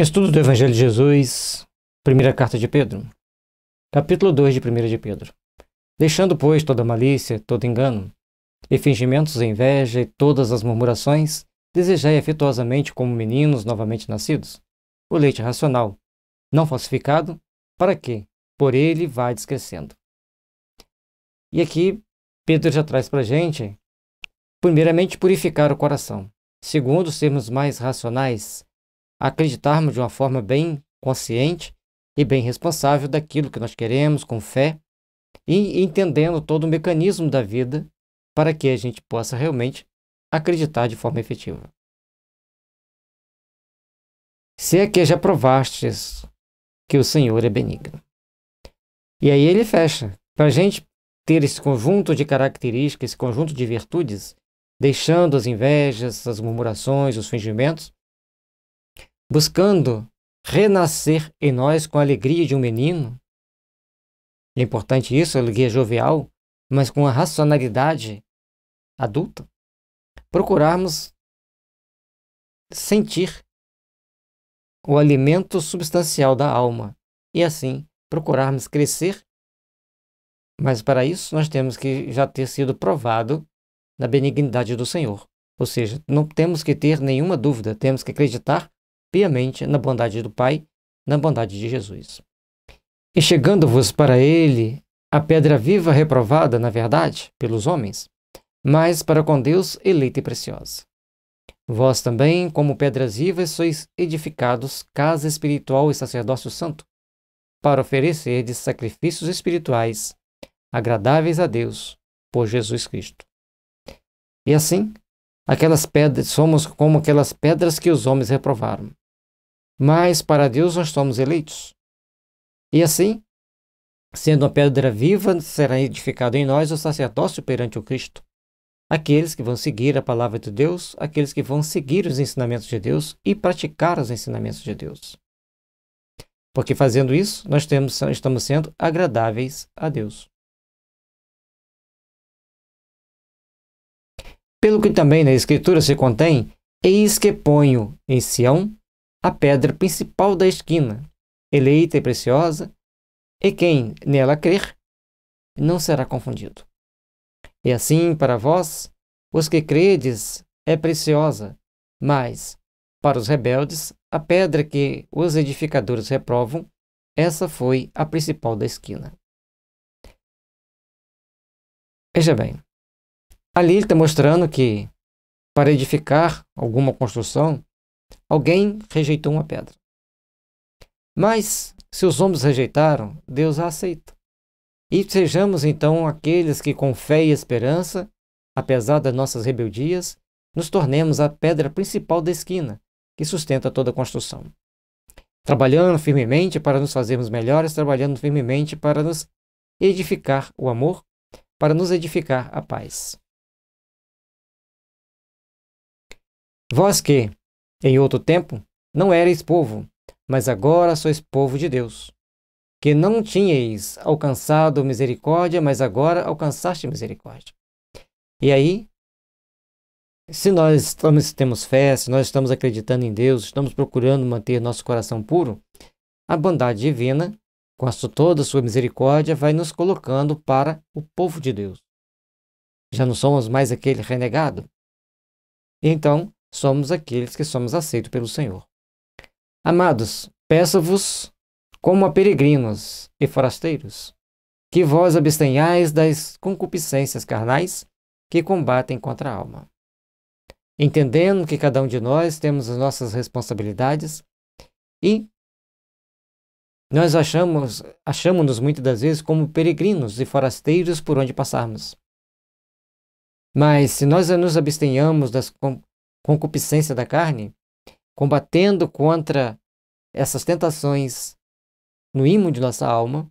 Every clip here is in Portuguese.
Estudo do Evangelho de Jesus, primeira carta de Pedro, capítulo 2 de 1 de Pedro. Deixando, pois, toda malícia, todo engano, e fingimentos, inveja e todas as murmurações, desejai afetuosamente como meninos novamente nascidos, o leite racional, não falsificado, para que, por ele, vá crescendo. E aqui, Pedro já traz para gente, primeiramente, purificar o coração. Segundo, sermos mais racionais, acreditarmos de uma forma bem consciente e bem responsável daquilo que nós queremos, com fé, e entendendo todo o mecanismo da vida para que a gente possa realmente acreditar de forma efetiva. Se é que já provastes que o Senhor é benigno. E aí ele fecha. Para a gente ter esse conjunto de características, esse conjunto de virtudes, deixando as invejas, as murmurações, os fingimentos, buscando renascer em nós com a alegria de um menino. é importante isso, a alegria jovial, mas com a racionalidade adulta. Procurarmos sentir o alimento substancial da alma e assim procurarmos crescer. Mas para isso nós temos que já ter sido provado na benignidade do Senhor. Ou seja, não temos que ter nenhuma dúvida, temos que acreditar piamente na bondade do Pai, na bondade de Jesus. E chegando-vos para ele a pedra viva reprovada, na verdade, pelos homens, mas para com Deus eleita e preciosa. Vós também, como pedras vivas, sois edificados casa espiritual e sacerdócio santo, para oferecer de sacrifícios espirituais agradáveis a Deus por Jesus Cristo. E assim, aquelas pedras somos como aquelas pedras que os homens reprovaram, mas para Deus nós somos eleitos. E assim, sendo uma pedra viva, será edificado em nós o sacerdócio perante o Cristo. Aqueles que vão seguir a palavra de Deus, aqueles que vão seguir os ensinamentos de Deus e praticar os ensinamentos de Deus. Porque fazendo isso, nós temos, estamos sendo agradáveis a Deus. Pelo que também na Escritura se contém, eis que ponho em Sião a pedra principal da esquina, eleita e preciosa, e quem nela crer não será confundido. E assim, para vós, os que credes, é preciosa, mas, para os rebeldes, a pedra que os edificadores reprovam, essa foi a principal da esquina. Veja bem, ali ele está mostrando que, para edificar alguma construção, Alguém rejeitou uma pedra. Mas se os homens rejeitaram, Deus a aceita. E sejamos então aqueles que, com fé e esperança, apesar das nossas rebeldias, nos tornemos a pedra principal da esquina, que sustenta toda a construção. Trabalhando firmemente para nos fazermos melhores, trabalhando firmemente para nos edificar o amor, para nos edificar a paz. Vós que, em outro tempo, não erais povo, mas agora sois povo de Deus. Que não tinhais alcançado misericórdia, mas agora alcançaste misericórdia. E aí, se nós estamos, temos fé, se nós estamos acreditando em Deus, estamos procurando manter nosso coração puro, a bondade divina, com a sua, toda a sua misericórdia, vai nos colocando para o povo de Deus. Já não somos mais aquele renegado. Então, somos aqueles que somos aceitos pelo Senhor. Amados, peço-vos, como a peregrinos e forasteiros, que vós abstenhais das concupiscências carnais que combatem contra a alma. Entendendo que cada um de nós temos as nossas responsabilidades e nós achamos, achamos-nos muitas das vezes como peregrinos e forasteiros por onde passarmos. Mas se nós nos abstenhamos das concupiscência da carne, combatendo contra essas tentações no ímã de nossa alma,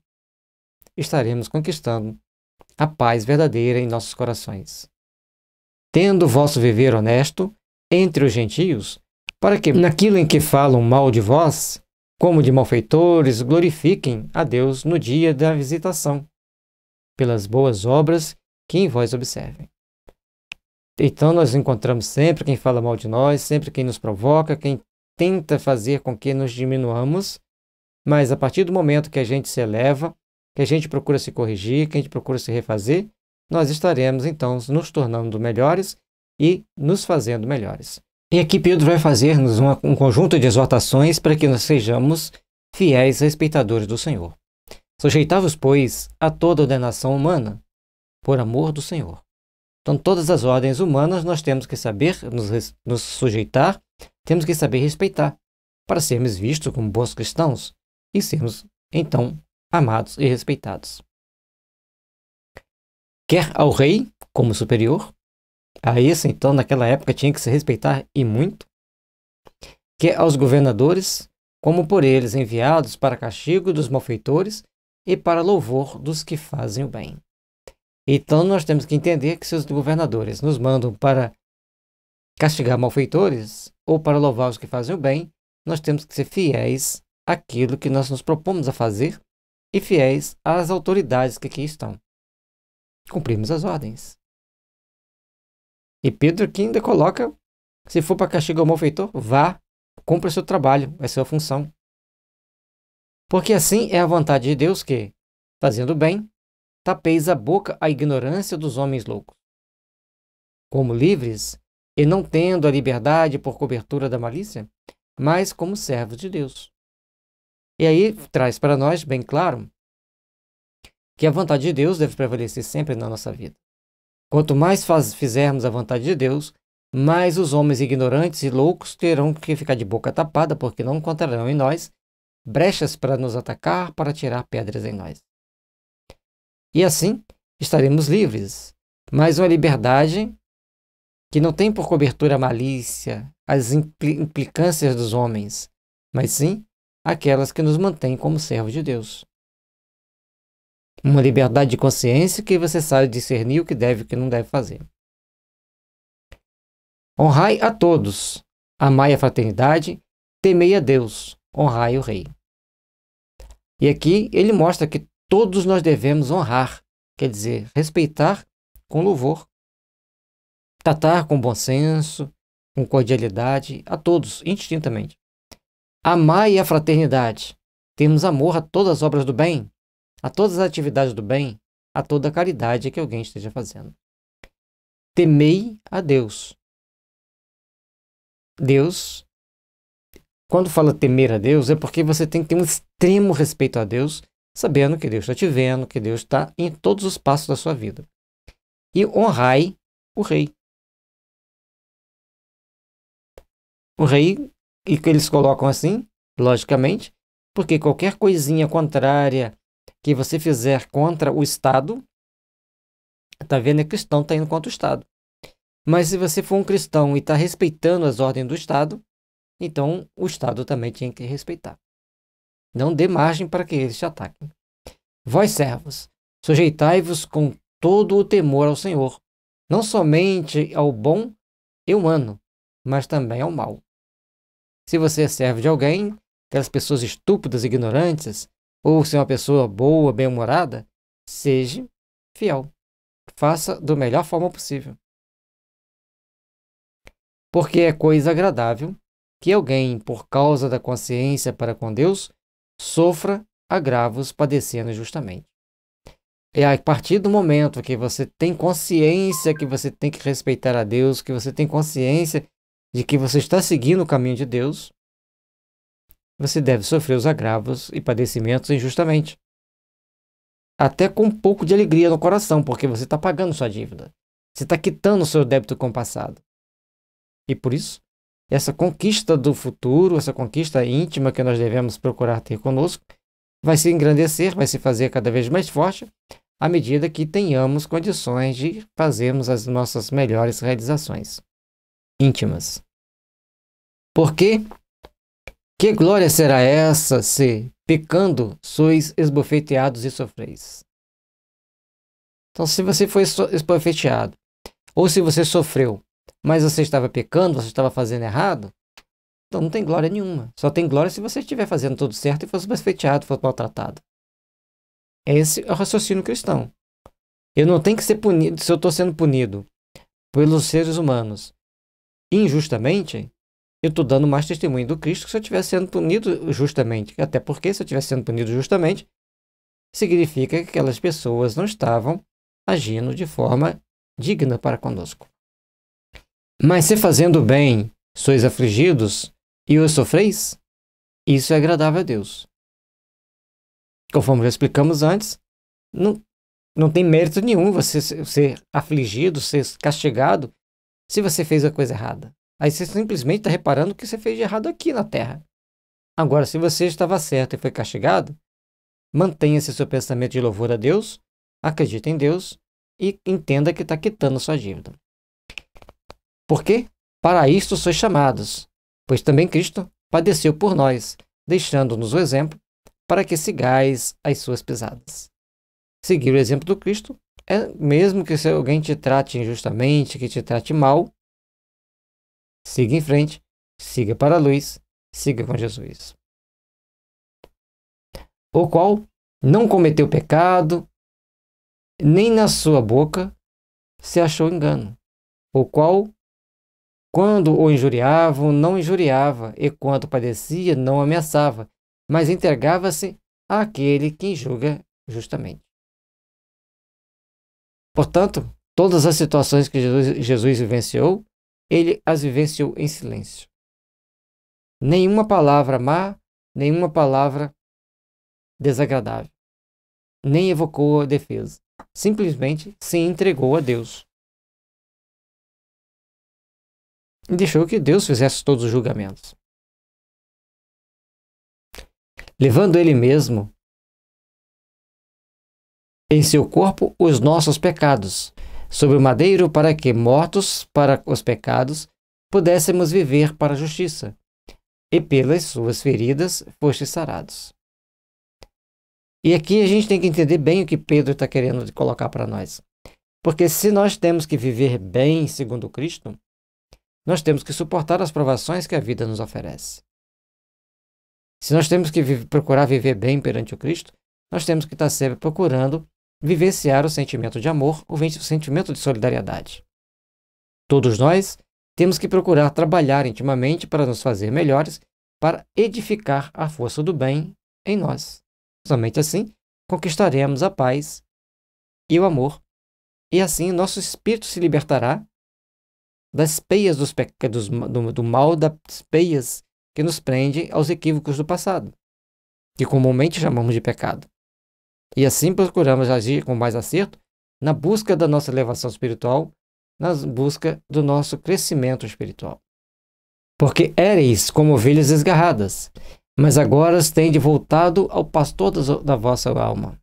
estaremos conquistando a paz verdadeira em nossos corações. Tendo vosso viver honesto entre os gentios, para que naquilo em que falam mal de vós, como de malfeitores, glorifiquem a Deus no dia da visitação, pelas boas obras que em vós observem. Então nós encontramos sempre quem fala mal de nós, sempre quem nos provoca, quem tenta fazer com que nos diminuamos, mas a partir do momento que a gente se eleva, que a gente procura se corrigir, que a gente procura se refazer, nós estaremos então nos tornando melhores e nos fazendo melhores. E aqui Pedro vai fazer-nos um conjunto de exortações para que nós sejamos fiéis respeitadores do Senhor. Sujeitavos pois, a toda ordenação humana, por amor do Senhor, então, todas as ordens humanas nós temos que saber nos, nos sujeitar, temos que saber respeitar, para sermos vistos como bons cristãos e sermos, então, amados e respeitados. Quer ao rei como superior, a esse, então, naquela época tinha que se respeitar e muito, quer aos governadores, como por eles enviados para castigo dos malfeitores e para louvor dos que fazem o bem. Então nós temos que entender que se os governadores nos mandam para castigar malfeitores ou para louvar os que fazem o bem, nós temos que ser fiéis àquilo que nós nos propomos a fazer e fiéis às autoridades que aqui estão. Cumprimos as ordens. E Pedro que ainda coloca: se for para castigar o malfeitor, vá, cumpra seu trabalho, é sua função. Porque assim é a vontade de Deus que, fazendo bem, tapeis a boca à ignorância dos homens loucos. Como livres, e não tendo a liberdade por cobertura da malícia, mas como servos de Deus. E aí traz para nós bem claro que a vontade de Deus deve prevalecer sempre na nossa vida. Quanto mais faz, fizermos a vontade de Deus, mais os homens ignorantes e loucos terão que ficar de boca tapada, porque não encontrarão em nós brechas para nos atacar, para tirar pedras em nós. E assim estaremos livres. Mas uma liberdade que não tem por cobertura a malícia, as implicâncias dos homens, mas sim aquelas que nos mantêm como servos de Deus. Uma liberdade de consciência que você sabe discernir o que deve e o que não deve fazer. Honrai a todos, amai a fraternidade, temei a Deus, honrai o Rei. E aqui ele mostra que todos nós devemos honrar, quer dizer, respeitar com louvor, tratar com bom senso, com cordialidade a todos, indistintamente. Amai a fraternidade, temos amor a todas as obras do bem, a todas as atividades do bem, a toda a caridade que alguém esteja fazendo. Temei a Deus. Deus, quando fala temer a Deus, é porque você tem que ter um extremo respeito a Deus sabendo que Deus está te vendo, que Deus está em todos os passos da sua vida. E honrai o rei. O rei, e que eles colocam assim, logicamente, porque qualquer coisinha contrária que você fizer contra o Estado, está vendo? É cristão, está indo contra o Estado. Mas se você for um cristão e está respeitando as ordens do Estado, então o Estado também tinha que respeitar. Não dê margem para que eles te ataquem. Vós, servos, sujeitai-vos com todo o temor ao Senhor, não somente ao bom e humano, mas também ao mal. Se você é servo de alguém, aquelas pessoas estúpidas, ignorantes, ou se é uma pessoa boa, bem-humorada, seja fiel. Faça da melhor forma possível. Porque é coisa agradável que alguém, por causa da consciência para com Deus, sofra agravos padecendo injustamente. É a partir do momento que você tem consciência que você tem que respeitar a Deus, que você tem consciência de que você está seguindo o caminho de Deus, você deve sofrer os agravos e padecimentos injustamente. Até com um pouco de alegria no coração, porque você está pagando sua dívida. Você está quitando o seu débito com o passado. E por isso, essa conquista do futuro, essa conquista íntima que nós devemos procurar ter conosco, vai se engrandecer, vai se fazer cada vez mais forte à medida que tenhamos condições de fazermos as nossas melhores realizações íntimas. Porque que glória será essa se, pecando, sois esbofeteados e sofreis? Então, se você foi esbofeteado, ou se você sofreu mas você estava pecando, você estava fazendo errado, então não tem glória nenhuma. Só tem glória se você estiver fazendo tudo certo e fosse bofeteado, fosse maltratado. Esse é o raciocínio cristão. Eu não tenho que ser punido se eu estou sendo punido pelos seres humanos injustamente. Eu estou dando mais testemunho do Cristo que se eu estiver sendo punido justamente. Até porque, se eu estiver sendo punido justamente, significa que aquelas pessoas não estavam agindo de forma digna para conosco. Mas se fazendo bem sois afligidos e os sofreis, isso é agradável a Deus. Conforme já explicamos antes, não, não tem mérito nenhum você ser afligido, ser castigado, se você fez a coisa errada. Aí você simplesmente está reparando o que você fez de errado aqui na Terra. Agora, se você estava certo e foi castigado, mantenha esse seu pensamento de louvor a Deus, acredite em Deus e entenda que está quitando sua dívida porque para isto sois chamados, pois também Cristo padeceu por nós, deixando-nos o exemplo para que sigais as suas pesadas. Seguir o exemplo do Cristo é mesmo que se alguém te trate injustamente, que te trate mal, siga em frente, siga para a luz, siga com Jesus. O qual não cometeu pecado, nem na sua boca se achou engano, o qual quando o injuriavam, não injuriava, e quando padecia, não ameaçava, mas entregava-se àquele que julga justamente. Portanto, todas as situações que Jesus, Jesus vivenciou, ele as vivenciou em silêncio. Nenhuma palavra má, nenhuma palavra desagradável, nem evocou a defesa. Simplesmente se entregou a Deus. deixou que Deus fizesse todos os julgamentos. Levando ele mesmo em seu corpo os nossos pecados, sobre o madeiro, para que, mortos para os pecados, pudéssemos viver para a justiça, e pelas suas feridas foste sarados. E aqui a gente tem que entender bem o que Pedro está querendo colocar para nós. Porque se nós temos que viver bem segundo Cristo, nós temos que suportar as provações que a vida nos oferece. Se nós temos que procurar viver bem perante o Cristo, nós temos que estar sempre procurando vivenciar o sentimento de amor, o sentimento de solidariedade. Todos nós temos que procurar trabalhar intimamente para nos fazer melhores, para edificar a força do bem em nós. Somente assim conquistaremos a paz e o amor, e assim nosso espírito se libertará das peias dos pecados é do, do mal das peias que nos prende aos equívocos do passado, que comumente chamamos de pecado. E assim procuramos agir com mais acerto na busca da nossa elevação espiritual, na busca do nosso crescimento espiritual. Porque éreis como ovelhas esgarradas, mas agora tende voltado ao pastor da vossa alma.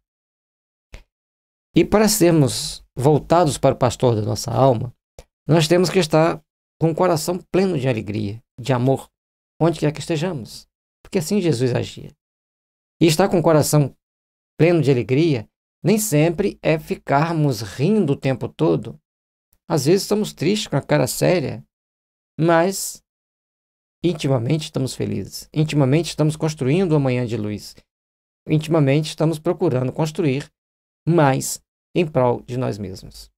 E para sermos voltados para o pastor da nossa alma, nós temos que estar com o coração pleno de alegria, de amor, onde quer que estejamos, porque assim Jesus agia. E estar com o coração pleno de alegria nem sempre é ficarmos rindo o tempo todo. Às vezes estamos tristes com a cara séria, mas intimamente estamos felizes, intimamente estamos construindo o amanhã de luz, intimamente estamos procurando construir mais em prol de nós mesmos.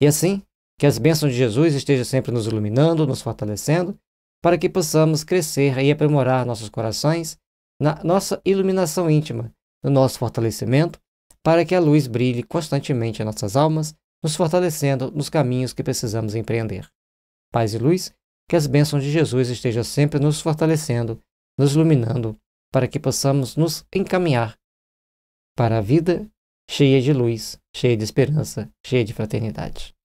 E assim, que as bênçãos de Jesus estejam sempre nos iluminando, nos fortalecendo, para que possamos crescer e aprimorar nossos corações na nossa iluminação íntima, no nosso fortalecimento, para que a luz brilhe constantemente em nossas almas, nos fortalecendo nos caminhos que precisamos empreender. Paz e luz, que as bênçãos de Jesus estejam sempre nos fortalecendo, nos iluminando, para que possamos nos encaminhar para a vida cheia de luz, cheia de esperança, cheia de fraternidade.